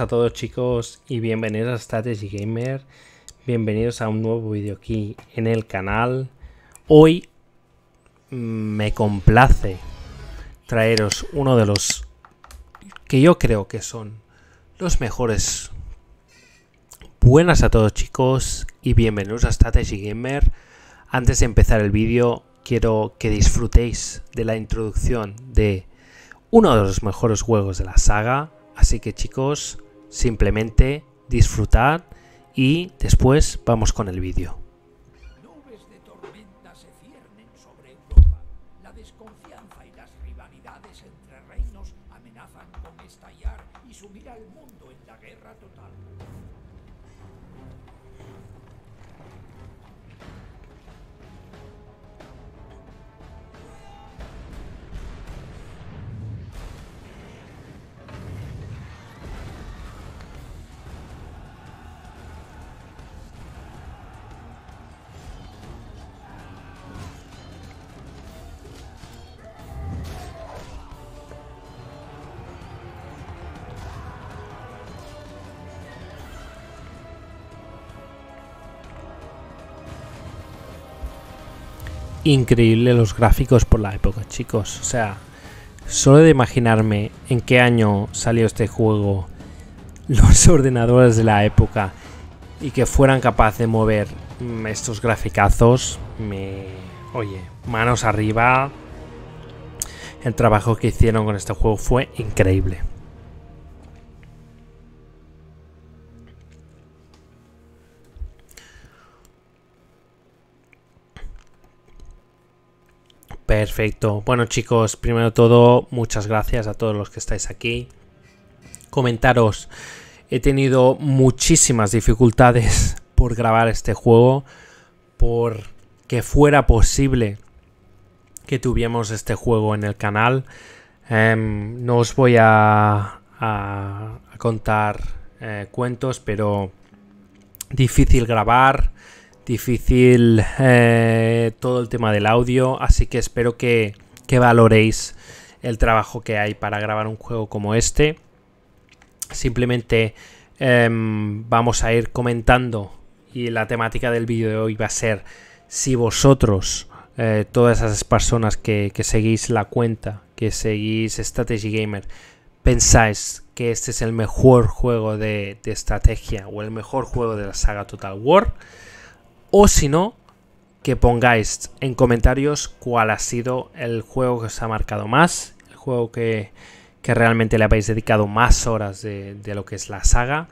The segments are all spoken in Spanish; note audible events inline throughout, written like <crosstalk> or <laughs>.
a todos chicos y bienvenidos a Strategy Gamer. Bienvenidos a un nuevo vídeo aquí en el canal. Hoy me complace traeros uno de los que yo creo que son los mejores. Buenas a todos chicos y bienvenidos a Strategy Gamer. Antes de empezar el vídeo quiero que disfrutéis de la introducción de uno de los mejores juegos de la saga. Así que chicos, Simplemente disfrutad y después vamos con el vídeo. Nubes de tormenta se ciernen sobre Europa. La desconfianza y las rivalidades entre reinos amenazan con estallar y sumir al mundo en la guerra total. increíble los gráficos por la época, chicos. O sea, solo de imaginarme en qué año salió este juego, <laughs> los ordenadores de la época y que fueran capaces de mover mm, estos graficazos, me... Oye, manos arriba. El trabajo que hicieron con este juego fue increíble. Perfecto. Bueno chicos, primero todo, muchas gracias a todos los que estáis aquí. Comentaros, he tenido muchísimas dificultades <laughs> por grabar este juego, por que fuera posible que tuviéramos este juego en el canal. Em, no os voy a, contar eh, cuentos, pero difícil grabar, difícil eh, todo el tema del audio, así que espero que, que valoréis el trabajo que hay para grabar un juego como este. Simplemente em, vamos a ir comentando y la temática del vídeo de hoy va a ser si vosotros, eh, todas esas personas que, seguís la cuenta, que seguís Strategy Gamer, pensáis que este es el mejor juego de, de estrategia o el mejor juego de la saga Total War. O si no, que pongáis en comentarios cuál ha sido el juego que os ha marcado más, el juego que, realmente le habéis dedicado más horas de, lo que es la saga.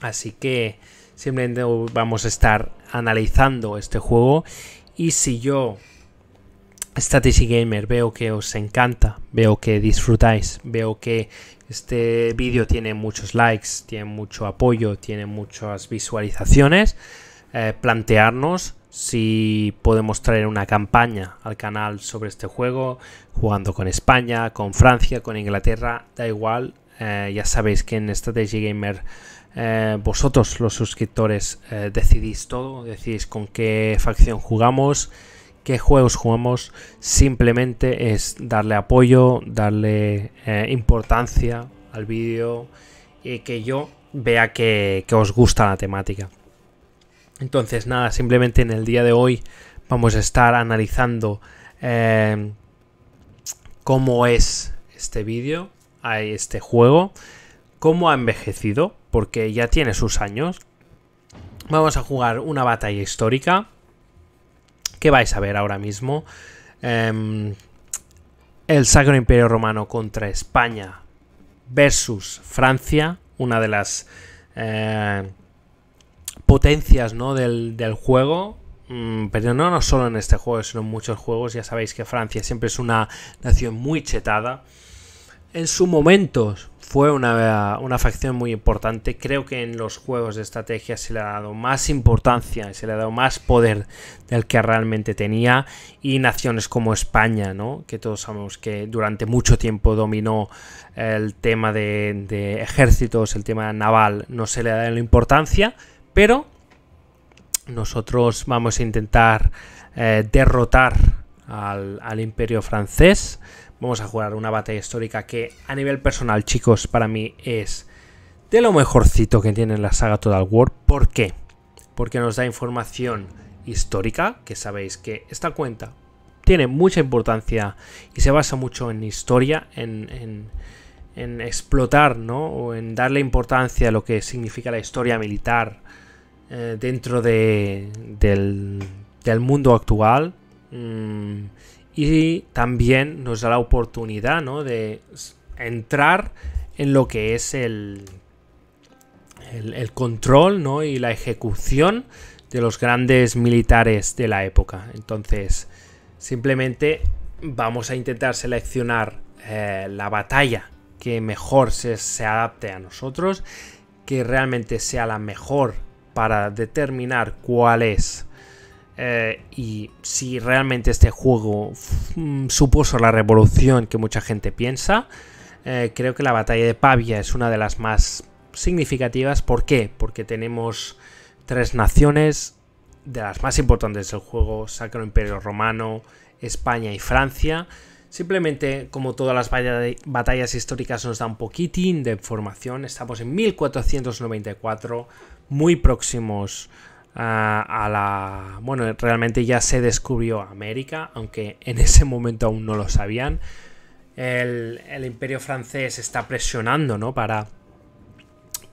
Así que simplemente vamos a estar analizando este juego y si yo Strategy Gamer, veo que os encanta, veo que disfrutáis, veo que este vídeo tiene muchos likes, tiene mucho apoyo, tiene muchas visualizaciones. Eh, plantearnos si podemos traer una campaña al canal sobre este juego, jugando con España, con Francia, con Inglaterra, da igual. Eh, ya sabéis que en Strategy Gamer eh, vosotros los suscriptores decidís todo, decidís con qué facción jugamos, qué juegos jugamos, simplemente es darle apoyo, darle importancia al vídeo y que yo vea que os gusta la temática. Entonces, nada, simplemente en el día de hoy vamos a estar analizando eh, cómo es este vídeo, este juego, cómo ha envejecido, porque ya tiene sus años. Vamos a jugar una batalla histórica que vais a ver ahora mismo. Em, el Sacro Imperio Romano contra España versus Francia, una de las... Eh, potencias ¿no? del, juego, mm, pero no, no solo en este juego, sino en muchos juegos. Ya sabéis que Francia siempre es una nación muy chetada. En su momento fue una, facción muy importante. Creo que en los juegos de estrategia se le ha dado más importancia, se le ha dado más poder del que realmente tenía. Y naciones como España, ¿no? que todos sabemos que durante mucho tiempo dominó el tema de, de ejércitos, el tema naval, no se le ha dado la importancia pero nosotros vamos a intentar eh, derrotar al, imperio francés. Vamos a jugar una batalla histórica que a nivel personal, chicos, para mí es de lo mejorcito que tiene la saga Total War. ¿Por qué? Porque nos da información histórica, que sabéis que esta cuenta tiene mucha importancia y se basa mucho en historia, en en explotar o en darle importancia a lo que significa la historia militar eh, dentro del, mundo actual. Mm, y también nos da la oportunidad de entrar en lo que es el, el, control ¿no? y la ejecución de los grandes militares de la época. Entonces, simplemente vamos a intentar seleccionar eh, la batalla que mejor se, adapte a nosotros, que realmente sea la mejor para determinar cuál es eh, y si realmente este juego mm, supuso la revolución que mucha gente piensa. Eh, creo que la batalla de Pavia es una de las más significativas. ¿Por qué? Porque tenemos tres naciones de las más importantes del juego, Sacro Imperio Romano, España y Francia. Simplemente, como todas las batallas históricas nos da un poquitín de información, estamos en 1494, muy próximos a, la... Bueno, realmente ya se descubrió América, aunque en ese momento aún no lo sabían. El, el imperio francés está presionando, ¿no? Para,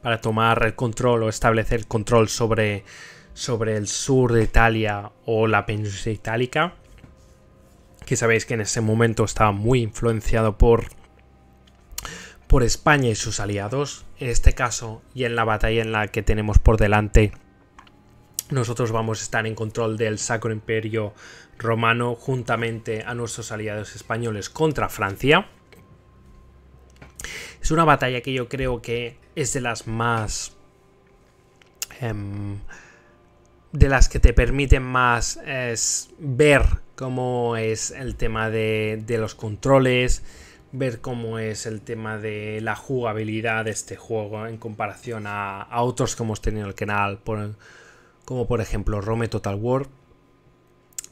para tomar el control o establecer control sobre, sobre el sur de Italia o la península itálica que sabéis que en ese momento estaba muy influenciado por, por España y sus aliados. En este caso y en la batalla en la que tenemos por delante, nosotros vamos a estar en control del Sacro Imperio Romano juntamente a nuestros aliados españoles contra Francia. Es una batalla que yo creo que es de las más... Em, de las que te permiten más es ver cómo es el tema de, los controles, ver cómo es el tema de la jugabilidad de este juego en comparación a, otros que hemos tenido en el canal, como por ejemplo Rome Total War.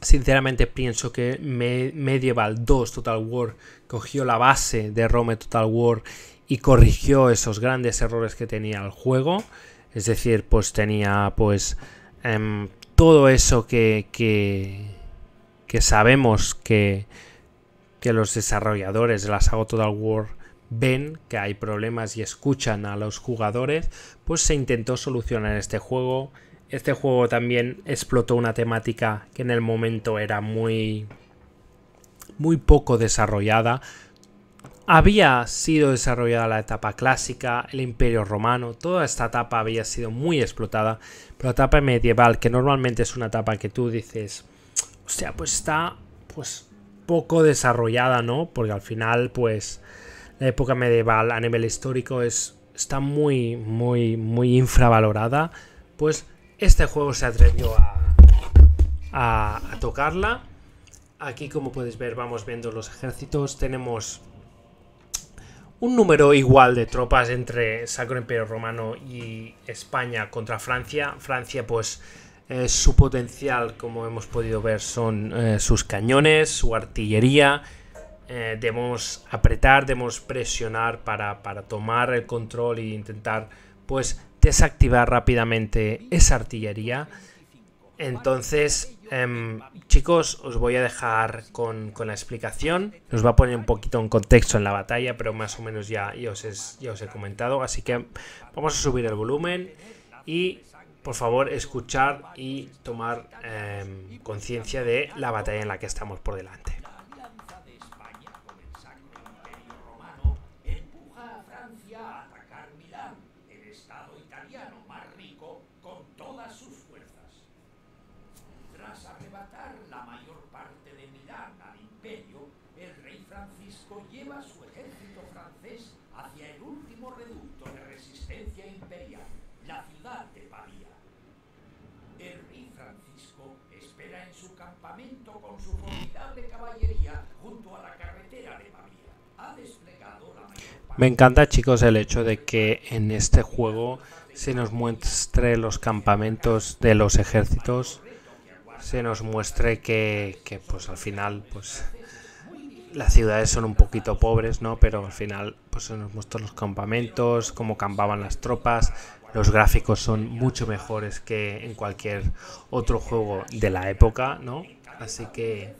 Sinceramente pienso que Medieval 2 Total War cogió la base de Rome Total War y corrigió esos grandes errores que tenía el juego. Es decir, pues tenía pues Em, todo eso que, sabemos que, los desarrolladores de la saga Total War ven que hay problemas y escuchan a los jugadores, pues se intentó solucionar este juego. Este juego también explotó una temática que en el momento era muy muy poco desarrollada, había sido desarrollada la etapa clásica, el imperio romano, toda esta etapa había sido muy explotada, pero la etapa medieval, que normalmente es una etapa que tú dices, o sea, pues está pues poco desarrollada, ¿no? Porque al final pues la época medieval a nivel histórico es, está muy, muy, muy infravalorada, pues este juego se atrevió a, a tocarla. Aquí como puedes ver vamos viendo los ejércitos, tenemos un número igual de tropas entre Sacro Imperio Romano y España contra Francia. Francia, pues, eh, su potencial, como hemos podido ver, son eh, sus cañones, su artillería. Eh, debemos apretar, debemos presionar para, tomar el control e intentar, pues, desactivar rápidamente esa artillería. Entonces, Em, chicos, os voy a dejar con, la explicación. Nos va a poner un poquito en contexto en la batalla, pero más o menos ya, os, os he comentado. Así que vamos a subir el volumen y por favor escuchar y tomar em, conciencia de la batalla en la que estamos por delante. Francisco lleva su ejército francés hacia el último reducto de resistencia imperial, la ciudad de Pavía. El rey Francisco espera en su campamento con su formidable caballería junto a la carretera de pavia Ha desplegado la Me encanta chicos el hecho de que en este juego se nos muestre los campamentos de los ejércitos, se nos muestre que, que pues al final pues las ciudades son un poquito pobres, ¿no? Pero al final pues se nos muestran los campamentos, cómo campaban las tropas. Los gráficos son mucho mejores que en cualquier otro juego de la época, ¿no? Así que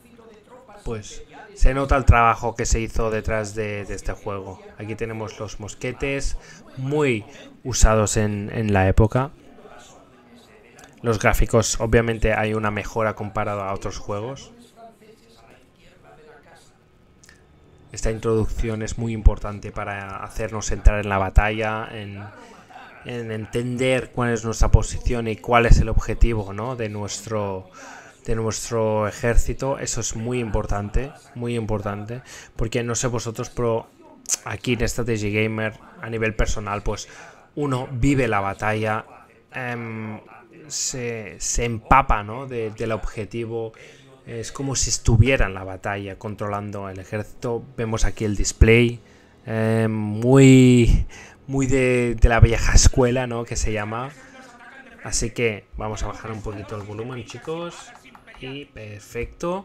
pues se nota el trabajo que se hizo detrás de, este juego. Aquí tenemos los mosquetes muy usados en, en la época. Los gráficos, obviamente hay una mejora comparado a otros juegos. Esta introducción es muy importante para hacernos entrar en la batalla, en, entender cuál es nuestra posición y cuál es el objetivo de, nuestro, de nuestro ejército. Eso es muy importante, muy importante, porque no sé vosotros, pero aquí en Strategy Gamer, a nivel personal, pues uno vive la batalla, em, se, empapa del objetivo, es como si estuviera en la batalla controlando el ejército. Vemos aquí el display. Eh, muy muy de, la vieja escuela, ¿no? Que se llama. Así que vamos a bajar un poquito el volumen, chicos. Y perfecto.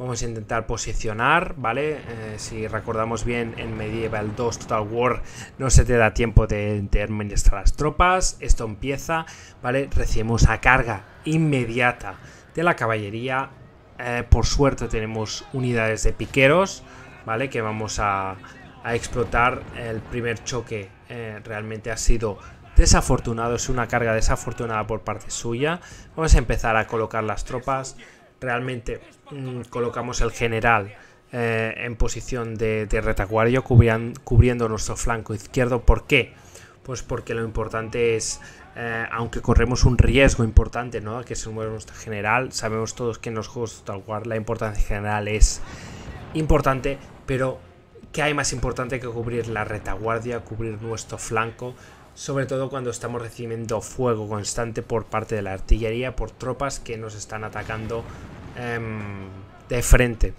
Vamos a intentar posicionar, ¿vale? Eh, si recordamos bien, en Medieval 2 Total War no se te da tiempo de, de administrar las tropas. Esto empieza, ¿vale? Recibimos a carga inmediata de la caballería eh, por suerte tenemos unidades de piqueros, ¿vale? Que vamos a, explotar. El primer choque eh, realmente ha sido desafortunado, es una carga desafortunada por parte suya. Vamos a empezar a colocar las tropas. Realmente mm, colocamos el general eh, en posición de, de cubriendo nuestro flanco izquierdo. ¿Por qué? Pues porque lo importante es eh, aunque corremos un riesgo importante, ¿no? Que es el nuestra general, sabemos todos que en los juegos tal cual la importancia general es importante, pero ¿qué hay más importante que cubrir la retaguardia, cubrir nuestro flanco? Sobre todo cuando estamos recibiendo fuego constante por parte de la artillería, por tropas que nos están atacando em, de frente.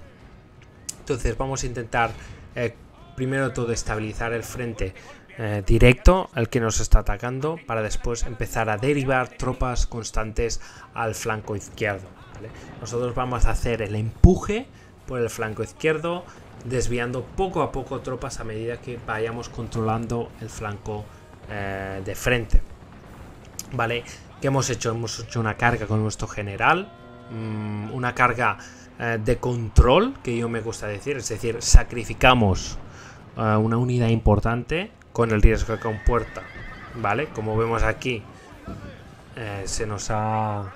Entonces vamos a intentar eh, primero todo estabilizar el frente eh, directo al que nos está atacando para después empezar a derivar tropas constantes al flanco izquierdo. Nosotros vamos a hacer el empuje por el flanco izquierdo, desviando poco a poco tropas a medida que vayamos controlando el flanco eh, de frente. ¿Vale? ¿Qué hemos hecho? Hemos hecho una carga con nuestro general, mm, una carga eh, de control, que yo me gusta decir, es decir, sacrificamos una unidad importante con el riesgo que comporta, ¿vale? Como vemos aquí, eh, se nos ha...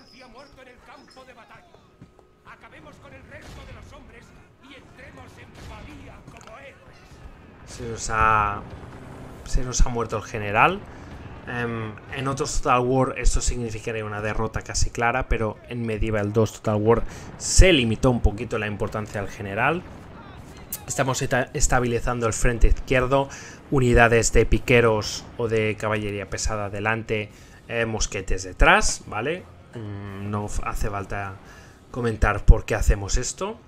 Se nos ha... Se nos ha muerto el general. Em, en otros Total War esto significaría una derrota casi clara, pero en Medieval 2 Total War se limitó un poquito la importancia del general. Estamos estabilizando el frente izquierdo, unidades de piqueros o de caballería pesada delante, eh, mosquetes detrás, ¿vale? Mm, no hace falta comentar por qué hacemos esto.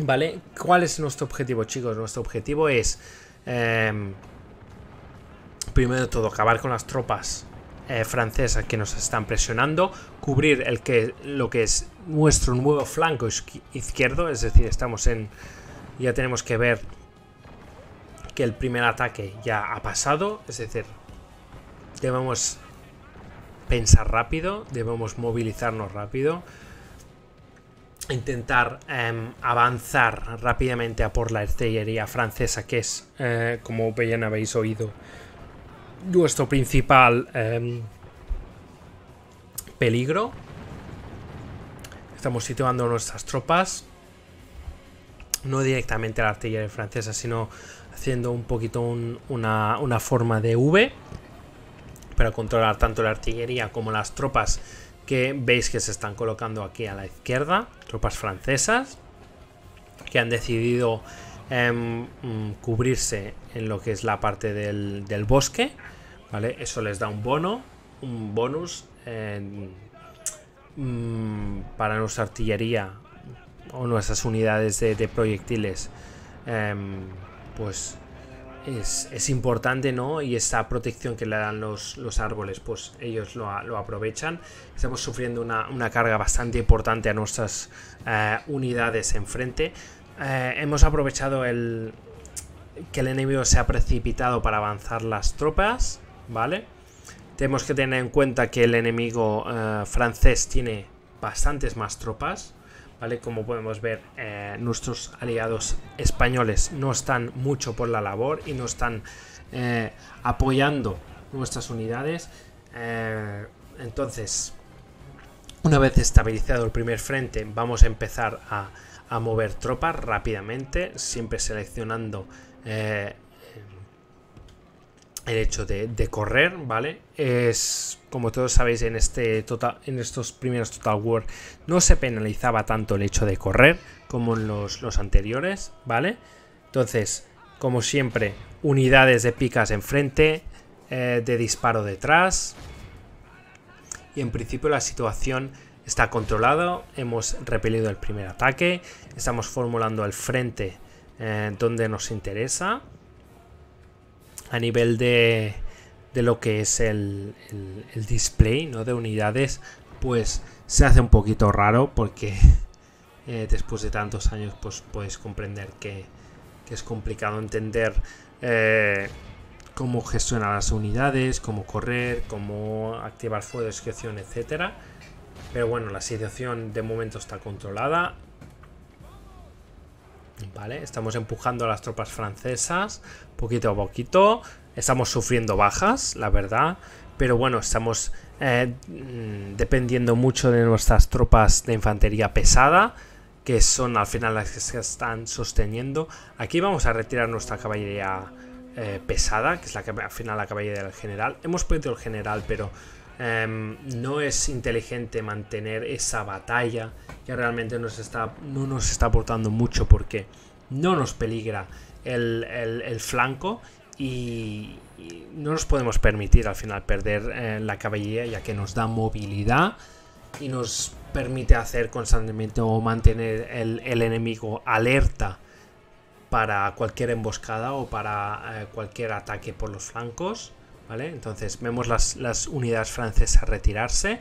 ¿Vale? ¿Cuál es nuestro objetivo, chicos? Nuestro objetivo es, em, primero de todo, acabar con las tropas eh, francesas que nos están presionando, cubrir el que, lo que es nuestro nuevo flanco izquierdo, es decir, estamos en ya tenemos que ver que el primer ataque ya ha pasado. Es decir, debemos pensar rápido, debemos movilizarnos rápido. Intentar em, avanzar rápidamente a por la artillería francesa, que es, eh, como bien habéis oído, nuestro principal em, peligro. Estamos situando nuestras tropas no directamente a la artillería francesa, sino haciendo un poquito una, forma de V para controlar tanto la artillería como las tropas que veis que se están colocando aquí a la izquierda, tropas francesas que han decidido em, mm, cubrirse en lo que es la parte del, bosque, ¿vale? Eso les da un bono, un bonus eh, mm, para nuestra artillería o nuestras unidades de, proyectiles, em, pues es, importante, ¿no? Y esa protección que le dan los, árboles, pues ellos lo, aprovechan. Estamos sufriendo una, carga bastante importante a nuestras eh, unidades enfrente. Eh, hemos aprovechado el que el enemigo se ha precipitado para avanzar las tropas, ¿vale? Tenemos que tener en cuenta que el enemigo eh, francés tiene bastantes más tropas como podemos ver, eh, nuestros aliados españoles no están mucho por la labor y no están eh, apoyando nuestras unidades. Eh, entonces, una vez estabilizado el primer frente, vamos a empezar a, a mover tropas rápidamente, siempre seleccionando el hecho de, correr, ¿vale? Es, como todos sabéis, en, este total, en estos primeros Total War no se penalizaba tanto el hecho de correr como en los, anteriores, ¿vale? Entonces, como siempre, unidades de picas enfrente, eh, de disparo detrás. Y en principio la situación está controlada, hemos repelido el primer ataque, estamos formulando el frente eh, donde nos interesa a nivel de, lo que es el, display ¿no? de unidades, pues se hace un poquito raro porque <laughs> eh, después de tantos años pues puedes comprender que, es complicado entender eh, cómo gestionar las unidades, cómo correr, cómo activar fuego de discreción, etc. Pero bueno, la situación de momento está controlada. ¿Vale? Estamos empujando a las tropas francesas poquito a poquito. Estamos sufriendo bajas, la verdad. Pero bueno, estamos eh, mm, dependiendo mucho de nuestras tropas de infantería pesada, que son al final las que se están sosteniendo. Aquí vamos a retirar nuestra caballería eh, pesada, que es la que al final la caballería del general. Hemos perdido el general, pero Em, no es inteligente mantener esa batalla que realmente está, no nos está aportando mucho porque no nos peligra el, flanco y, no nos podemos permitir al final perder eh, la caballería ya que nos da movilidad y nos permite hacer constantemente o mantener el, enemigo alerta para cualquier emboscada o para eh, cualquier ataque por los flancos entonces vemos las, unidades francesas retirarse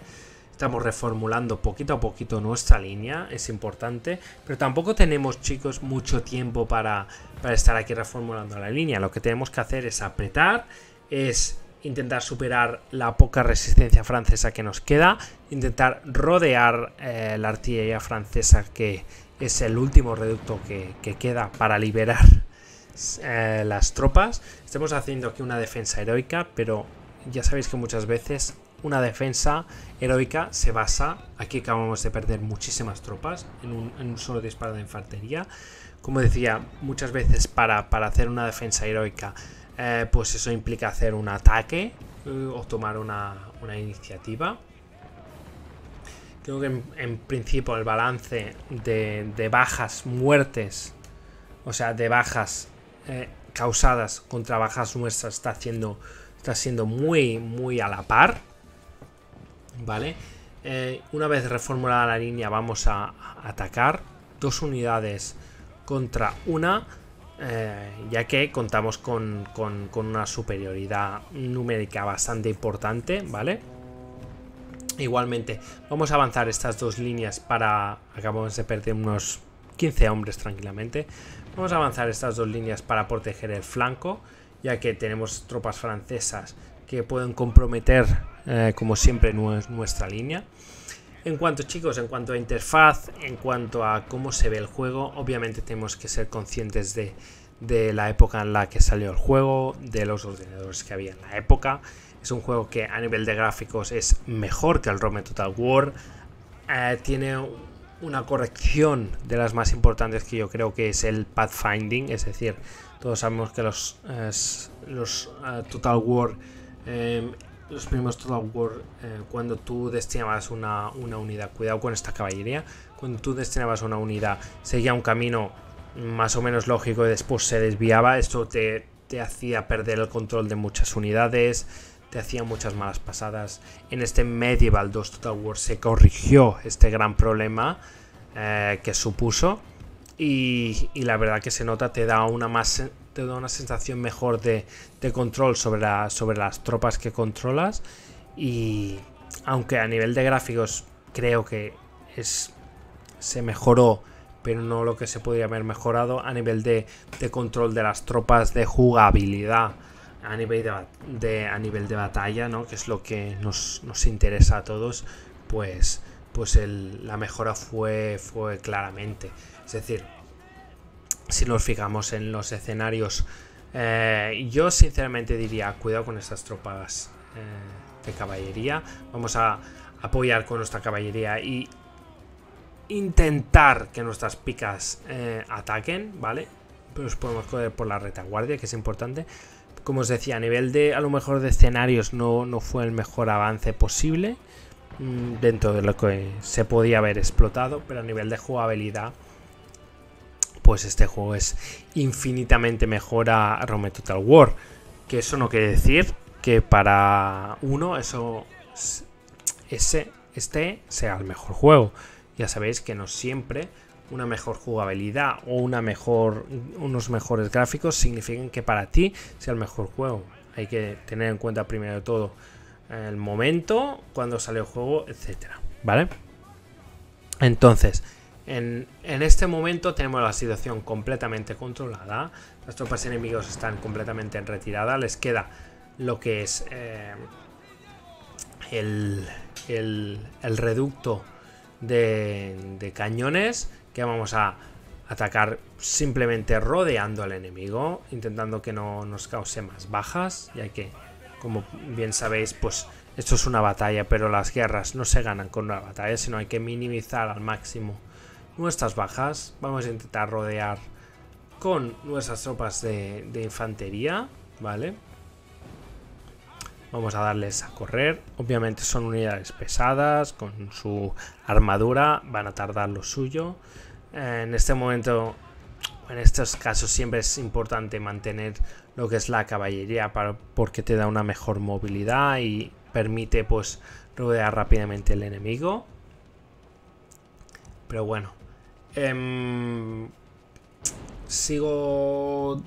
estamos reformulando poquito a poquito nuestra línea, es importante, pero tampoco tenemos, chicos, mucho tiempo para, estar aquí reformulando la línea. Lo que tenemos que hacer es apretar, es intentar superar la poca resistencia francesa que nos queda, intentar rodear eh, la artillería francesa que es el último reducto que queda para liberar eh, las tropas, Estamos haciendo aquí una defensa heroica, pero ya sabéis que muchas veces una defensa heroica se basa, aquí acabamos de perder muchísimas tropas en un, solo disparo de infantería, como decía, muchas veces para, para hacer una defensa heroica, eh, pues eso implica hacer un ataque eh, o tomar una, iniciativa. Creo que en, en principio el balance de, de, bajas muertes, o sea, de bajas eh, causadas con trabajas nuestras está haciendo está siendo muy, muy a la par. ¿Vale? Eh, una vez reformulada la línea vamos a, atacar. Dos unidades contra una. Eh, ya que contamos con, una superioridad numérica bastante importante, ¿vale? Igualmente, vamos a avanzar estas dos líneas para... Acabamos de perder unos 15 hombres tranquilamente. Vamos a avanzar estas dos líneas para proteger el flanco, ya que tenemos tropas francesas que pueden comprometer, eh, como siempre, nuestra línea. En cuanto chicos, en cuanto a interfaz, en cuanto a cómo se ve el juego, obviamente tenemos que ser conscientes de, la época en la que salió el juego, de los ordenadores que había en la época. Es un juego que a nivel de gráficos es mejor que el Rome Total War. Eh, tiene una corrección de las más importantes que yo creo que es el pathfinding, es decir, todos sabemos que los, los eh, Total War, em, los primeros Total War, eh, cuando tú destinabas una, una, unidad, cuidado con esta caballería, cuando tú destinabas una unidad, seguía un camino más o menos lógico y después se desviaba, esto te, te hacía perder el control de muchas unidades, te hacía muchas malas pasadas. En este Medieval 2 Total War se corrigió este gran problema eh, que supuso. Y, la verdad que se nota, te da una más te da una sensación mejor de, control sobre, sobre las tropas que controlas. Y aunque a nivel de gráficos creo que es, se mejoró, pero no lo que se podría haber mejorado a nivel de control de las tropas, de jugabilidad, a nivel de, a nivel de batalla, ¿no? que es lo que nos, interesa a todos, pues, pues la mejora fue, fue claramente. Es decir, si nos fijamos en los escenarios, eh, yo sinceramente diría, cuidado con estas tropas eh, de caballería, vamos a apoyar con nuestra caballería y intentar que nuestras picas eh, ataquen, ¿vale? Pues podemos correr por la retaguardia, que es importante como os decía, a nivel de a lo mejor de escenarios no, no fue el mejor avance posible mm, dentro de lo que se podía haber explotado, pero a nivel de jugabilidad, pues este juego es infinitamente mejor a, Rome Total War. Que eso no quiere decir que para uno eso ese este sea el mejor juego. Ya sabéis que no siempre una mejor jugabilidad o una mejor, unos mejores gráficos significan que para ti sea el mejor juego. Hay que tener en cuenta primero de todo el momento, cuando sale el juego, etcétera. ¿Vale? Entonces, en, este momento tenemos la situación completamente controlada. Las tropas enemigos están completamente en retirada. Les queda lo que es eh, el, reducto de, cañones que vamos a atacar simplemente rodeando al enemigo, intentando que no nos cause más bajas, ya que, como bien sabéis, pues esto es una batalla, pero las guerras no se ganan con una batalla, sino hay que minimizar al máximo nuestras bajas. Vamos a intentar rodear con nuestras tropas de, infantería, ¿vale? vale Vamos a darles a correr. Obviamente son unidades pesadas, con su armadura, van a tardar lo suyo. Eh, en este momento, en estos casos siempre es importante mantener lo que es la caballería para, porque te da una mejor movilidad y permite pues rodear rápidamente el enemigo. Pero bueno. Em, sigo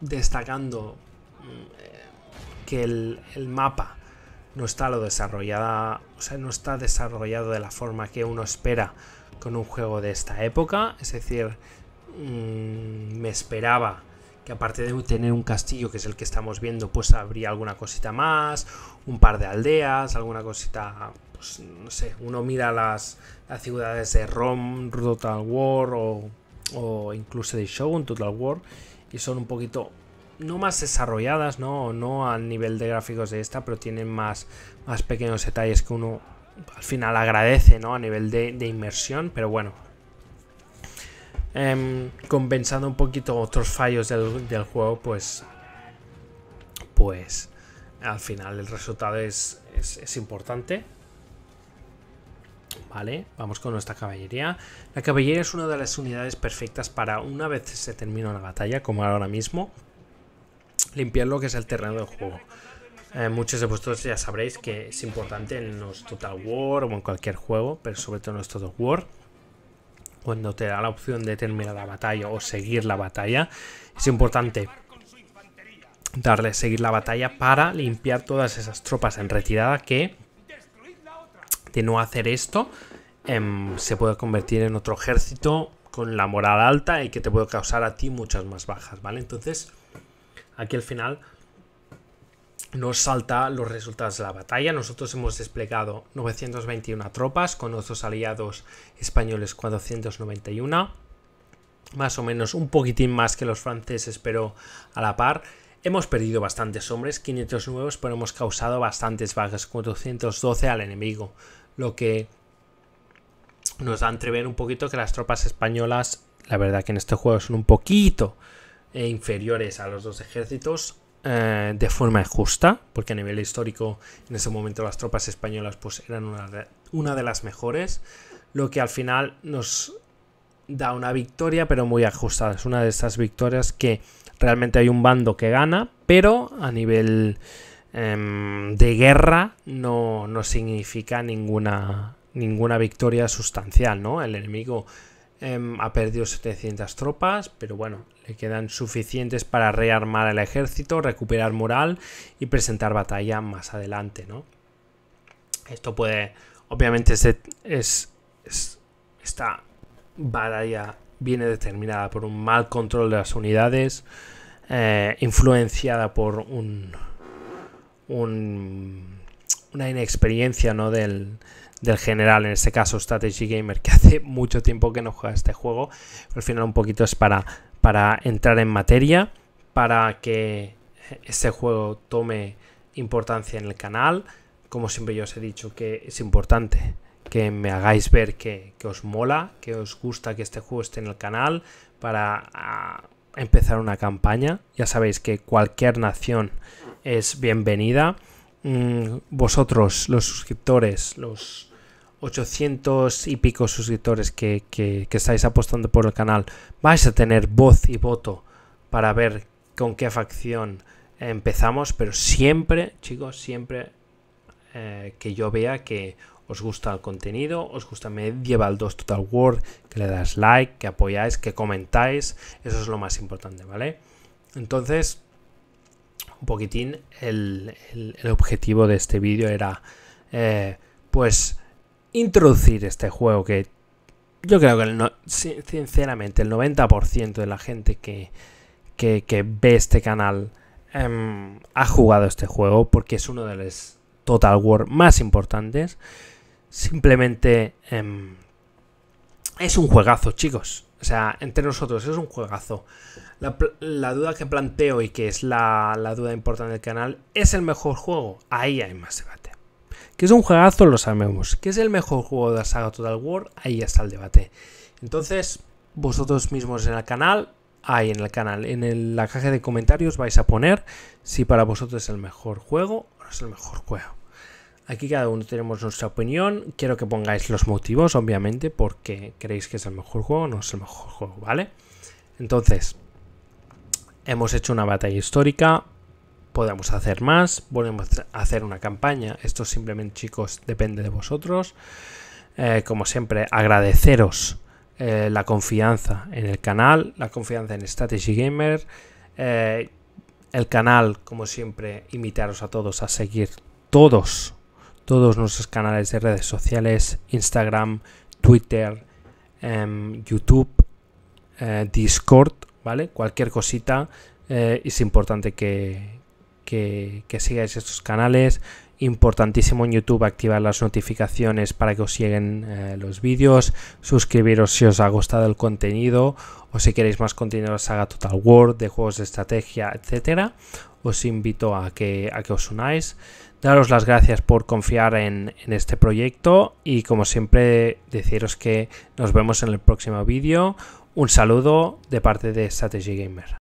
destacando mm, que el, mapa no está lo desarrollada, o sea, no está desarrollado de la forma que uno espera con un juego de esta época, es decir, mm, me esperaba que aparte de tener un castillo, que es el que estamos viendo, pues habría alguna cosita más, un par de aldeas, alguna cosita, pues no sé, uno mira las, ciudades de Rom, Total War o, o incluso de Shogun Total War y son un poquito no más desarrolladas, ¿no? no al nivel de gráficos de esta, pero tienen más, más pequeños detalles que uno al final agradece, ¿no? A nivel de, inmersión, pero bueno. Em, compensando un poquito otros fallos del, juego, pues. Pues. Al final el resultado es, importante. Vale, vamos con nuestra caballería. La caballería es una de las unidades perfectas para una vez se termina la batalla, como ahora mismo limpiar lo que es el terreno del juego. Eh, muchos de vosotros ya sabréis que es importante en los Total War o en cualquier juego, pero sobre todo en los Total War, cuando te da la opción de terminar la batalla o seguir la batalla, es importante darle seguir la batalla para limpiar todas esas tropas en retirada que de no hacer esto em, se puede convertir en otro ejército con la moral alta y que te puede causar a ti muchas más bajas, ¿vale? Entonces Aquí al final nos salta los resultados de la batalla. Nosotros hemos desplegado 921 tropas con nuestros aliados españoles 491. Más o menos un poquitín más que los franceses, pero a la par. Hemos perdido bastantes hombres, 500 nuevos, pero hemos causado bastantes bajas, 412 al enemigo, lo que nos da a entrever un poquito que las tropas españolas, la verdad que en este juego son un poquito e inferiores a los dos ejércitos eh, de forma justa, porque a nivel histórico en ese momento las tropas españolas pues eran una de, las mejores, lo que al final nos da una victoria pero muy ajustada. Es una de esas victorias que realmente hay un bando que gana, pero a nivel em, de guerra no, significa ninguna, ninguna victoria sustancial, ¿no? El enemigo Em, ha perdido 700 tropas, pero bueno, le quedan suficientes para rearmar el ejército, recuperar moral y presentar batalla más adelante, ¿no? Esto puede, obviamente, es, esta batalla viene determinada por un mal control de las unidades, eh, influenciada por un, un, una inexperiencia ¿no? del, del general, en este caso Strategy Gamer, que hace mucho tiempo que no juega este juego. Al final un poquito es para, para entrar en materia, para que este juego tome importancia en el canal. Como siempre yo os he dicho que es importante que me hagáis ver que, os mola, que os gusta que este juego esté en el canal para empezar una campaña. Ya sabéis que cualquier nación es bienvenida. Mm, vosotros, los suscriptores, los, 800 y pico suscriptores que, estáis apostando por el canal, vais a tener voz y voto para ver con qué facción empezamos, pero siempre, chicos, siempre eh, que yo vea que os gusta el contenido, os gusta Medieval 2 Total War, que le das like, que apoyáis, que comentáis, eso es lo más importante, ¿vale? Entonces, un poquitín el, objetivo de este vídeo era, eh, pues, introducir este juego que yo creo que sinceramente el 90% de la gente que, ve este canal em, ha jugado este juego porque es uno de los Total War más importantes. Simplemente em, es un juegazo, chicos. O sea, entre nosotros es un juegazo. La, duda que planteo y que es la, la duda importante del canal, ¿es el mejor juego? Ahí hay más debate. Que es un juegazo, lo sabemos. Que es el mejor juego de la saga Total War, ahí está el debate. Entonces, vosotros mismos en el canal, ahí en el canal, en la caja de comentarios vais a poner si para vosotros es el mejor juego o no es el mejor juego. Aquí cada uno tenemos nuestra opinión. Quiero que pongáis los motivos, obviamente, porque creéis que es el mejor juego o no es el mejor juego, ¿vale? Entonces, hemos hecho una batalla histórica, podamos hacer más, podemos hacer una campaña. Esto simplemente, chicos, depende de vosotros. Eh, como siempre, agradeceros eh, la confianza en el canal, la confianza en Strategy Gamer. Eh, el canal, como siempre, invitaros a todos a seguir todos, todos nuestros canales de redes sociales, Instagram, Twitter, em, YouTube, Discord, ¿vale? Cualquier cosita. es importante que, que, sigáis estos canales. Importantísimo en YouTube activar las notificaciones para que os lleguen eh, los vídeos. Suscribiros si os ha gustado el contenido o si queréis más contenido de la saga Total War, de juegos de estrategia, etcétera. Os invito a que, os unáis. Daros las gracias por confiar en, en este proyecto y como siempre deciros que nos vemos en el próximo vídeo. Un saludo de parte de Strategy Gamer.